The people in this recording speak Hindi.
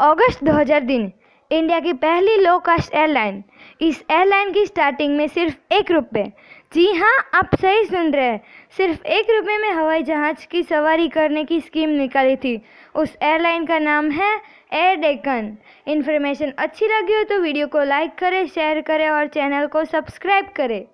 अगस्त दिन इंडिया की पहली लो कास्ट एयरलाइन इस एयरलाइन की स्टार्टिंग में सिर्फ एक रुपये जी हाँ आप सही सुन रहे हैं सिर्फ एक रुपये में हवाई जहाज़ की सवारी करने की स्कीम निकाली थी उस एयरलाइन का नाम है एयर डेकन इन्फॉर्मेशन अच्छी लगी हो तो वीडियो को लाइक करें शेयर करें और चैनल को सब्सक्राइब करें